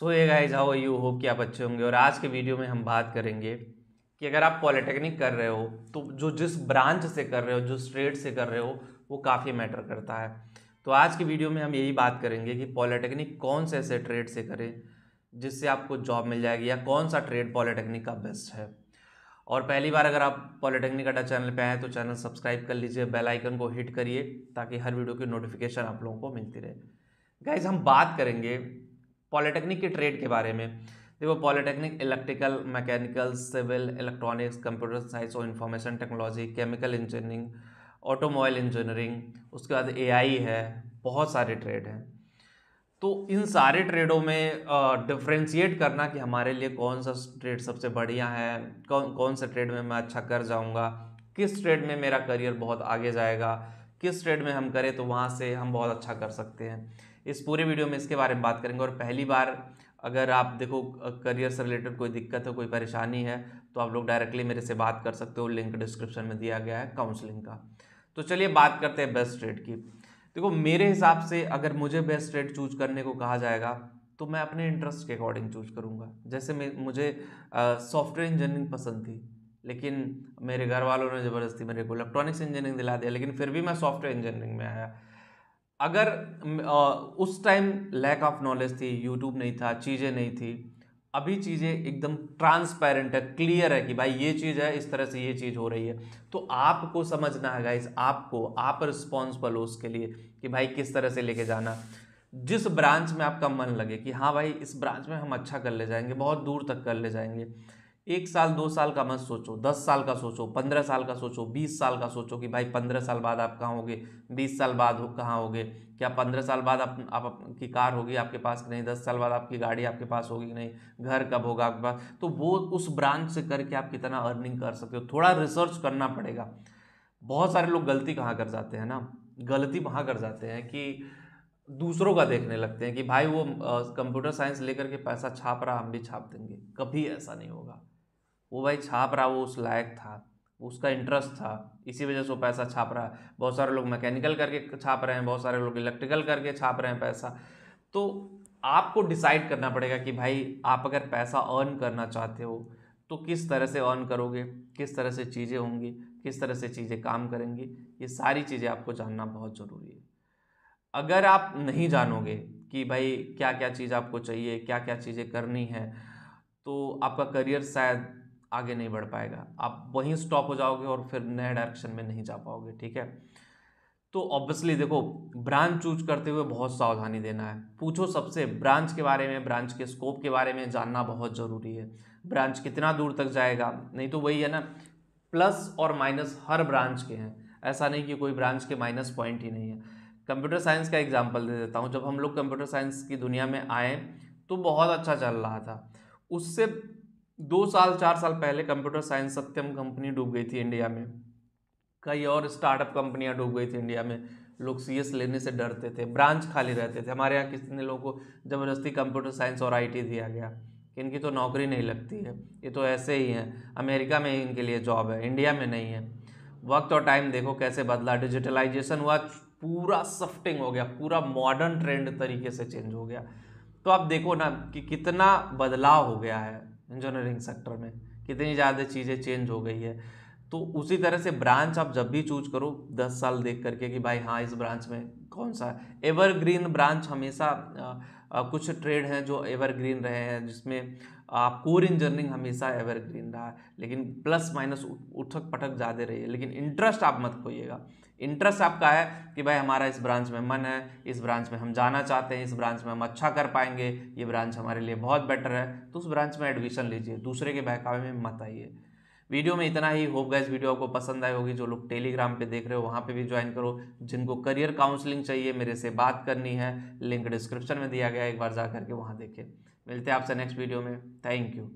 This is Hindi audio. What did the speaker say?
सो ये गाइज हाउ यू होप कि आप अच्छे होंगे और आज के वीडियो में हम बात करेंगे कि अगर आप पॉलिटेक्निक कर रहे हो तो जो जिस ब्रांच से कर रहे हो जो स्ट्रेट से कर रहे हो वो काफ़ी मैटर करता है तो आज की वीडियो में हम यही बात करेंगे कि पॉलिटेक्निक कौन से ऐसे ट्रेड से करें जिससे आपको जॉब मिल जाएगी या कौन सा ट्रेड पॉलिटेक्निक का बेस्ट है और पहली बार अगर आप पॉलिटेक्निक अड्डा चैनल पर आए तो चैनल सब्सक्राइब कर लीजिए बेल आइकन को हिट करिए ताकि हर वीडियो की नोटिफिकेशन आप लोगों को मिलती रहे गाइज हम बात करेंगे पॉलिटेक्निक के ट्रेड के बारे में देखो polytechnic electrical mechanical civil electronics computer science और information technology chemical engineering automobile engineering उसके बाद एआई है बहुत सारे ट्रेड हैं तो इन सारे ट्रेडों में डिफ्रेंशिएट करना कि हमारे लिए कौन सा ट्रेड सबसे बढ़िया है कौन कौन से ट्रेड में मैं अच्छा कर जाऊंगा किस ट्रेड में मेरा करियर बहुत आगे जाएगा किस ट्रेड में हम करें तो वहाँ से हम बहुत अच्छा कर सकते हैं इस पूरे वीडियो में इसके बारे में बात करेंगे और पहली बार अगर आप देखो करियर से रिलेटेड कोई दिक्कत हो कोई परेशानी है तो आप लोग डायरेक्टली मेरे से बात कर सकते हो लिंक डिस्क्रिप्शन में दिया गया है काउंसलिंग का तो चलिए बात करते हैं बेस्ट रेट की देखो मेरे हिसाब से अगर मुझे बेस्ट रेट चूज करने को कहा जाएगा तो मैं अपने इंटरेस्ट के अकॉर्डिंग चूज करूँगा जैसे मैं मुझे सॉफ्टवेयर इंजीनियरिंग पसंद थी लेकिन मेरे घर वालों ने ज़बरदस्ती मेरे को इलेक्ट्रॉनिक्स इंजीनियरिंग दिला दिया लेकिन फिर भी मैं सॉफ्टवेयर इंजीनियरिंग में आया अगर उस टाइम लैक ऑफ नॉलेज थी यूट्यूब नहीं था चीज़ें नहीं थी अभी चीज़ें एकदम ट्रांसपेरेंट है क्लियर है कि भाई ये चीज़ है इस तरह से ये चीज़ हो रही है तो आपको समझना है गाइज आपको आप रिस्पॉन्सिबल हो उसके लिए कि भाई किस तरह से लेके जाना जिस ब्रांच में आपका मन लगे कि हाँ भाई इस ब्रांच में हम अच्छा कर ले जाएंगे बहुत दूर तक कर ले जाएंगे एक साल दो साल का मत सोचो दस साल का सोचो पंद्रह साल का सोचो बीस साल का सोचो कि भाई पंद्रह साल बाद आप कहाँ होगे बीस साल बाद हो कहाँ होगे क्या पंद्रह साल बाद आप आप आपकी कार होगी आपके पास नहीं दस साल बाद आपकी गाड़ी आपके पास होगी नहीं घर कब होगा आपके पास तो वो उस ब्रांच से करके आप कितना अर्निंग कर सकते हो थोड़ा रिसर्च करना पड़ेगा बहुत सारे लोग गलती कहाँ कर जाते हैं ना गलती वहाँ कर जाते हैं कि दूसरों का देखने लगते हैं कि भाई वो कंप्यूटर साइंस लेकर के पैसा छाप रहा हम भी छाप देंगे कभी ऐसा नहीं होगा वो भाई छाप रहा वो उस लायक था उसका इंटरेस्ट था इसी वजह से वो पैसा छाप रहा है बहुत सारे लोग मैकेनिकल करके छाप रहे हैं बहुत सारे लोग इलेक्ट्रिकल करके छाप रहे हैं पैसा तो आपको डिसाइड करना पड़ेगा कि भाई आप अगर पैसा अर्न करना चाहते हो तो किस तरह से अर्न करोगे किस तरह से चीज़ें होंगी किस तरह से चीज़ें काम करेंगी ये सारी चीज़ें आपको जानना बहुत ज़रूरी है अगर आप नहीं जानोगे कि भाई क्या क्या चीज़ आपको चाहिए क्या क्या चीज़ें करनी है तो आपका करियर शायद आगे नहीं बढ़ पाएगा आप वहीं स्टॉप हो जाओगे और फिर नए डायरेक्शन में नहीं जा पाओगे ठीक है तो ऑब्वियसली देखो ब्रांच चूज करते हुए बहुत सावधानी देना है पूछो सबसे ब्रांच के बारे में ब्रांच के स्कोप के बारे में जानना बहुत ज़रूरी है ब्रांच कितना दूर तक जाएगा नहीं तो वही है ना प्लस और माइनस हर ब्रांच के हैं ऐसा नहीं कि कोई ब्रांच के माइनस पॉइंट ही नहीं है कंप्यूटर साइंस का एग्जाम्पल दे देता हूँ जब हम लोग कंप्यूटर साइंस की दुनिया में आए तो बहुत अच्छा चल रहा था उससे दो साल चार साल पहले कंप्यूटर साइंस सत्यम कंपनी डूब गई थी इंडिया में कई और स्टार्टअप कंपनियां डूब गई थी इंडिया में लोग सीएस लेने से डरते थे ब्रांच खाली रहते थे हमारे यहाँ कितने लोगों को ज़बरदस्ती कंप्यूटर साइंस और आईटी दिया गया इनकी तो नौकरी नहीं लगती है ये तो ऐसे ही हैं अमेरिका में इनके लिए जॉब है इंडिया में नहीं है वक्त और टाइम देखो कैसे बदला डिजिटलाइजेशन हुआ पूरा सफ्टिंग हो गया पूरा मॉडर्न ट्रेंड तरीके से चेंज हो गया तो आप देखो ना कि कितना बदलाव हो गया है इंजीनियरिंग सेक्टर में कितनी ज़्यादा चीज़ें चेंज हो गई है तो उसी तरह से ब्रांच आप जब भी चूज करो दस साल देख करके कि भाई हाँ इस ब्रांच में कौन सा एवरग्रीन ब्रांच हमेशा आ, आ, कुछ ट्रेड हैं जो एवरग्रीन रहे हैं जिसमें आप कोर इंजीनियरिंग हमेशा एवरग्रीन रहा है लेकिन प्लस माइनस उठक पटक ज़्यादा रही है लेकिन इंटरेस्ट आप मत खोइएगा इंटरेस्ट आपका है कि भाई हमारा इस ब्रांच में मन है इस ब्रांच में हम जाना चाहते हैं इस ब्रांच में हम अच्छा कर पाएंगे ये ब्रांच हमारे लिए बहुत बेटर है तो उस ब्रांच में एडमिशन लीजिए दूसरे के बहकावे में मत आइए वीडियो में इतना ही होप गाइस वीडियो आपको पसंद आई होगी जो लोग टेलीग्राम पे देख रहे हो वहाँ पे भी ज्वाइन करो जिनको करियर काउंसलिंग चाहिए मेरे से बात करनी है लिंक डिस्क्रिप्शन में दिया गया है एक बार जा करके वहाँ देखें मिलते हैं आपसे नेक्स्ट वीडियो में थैंक यू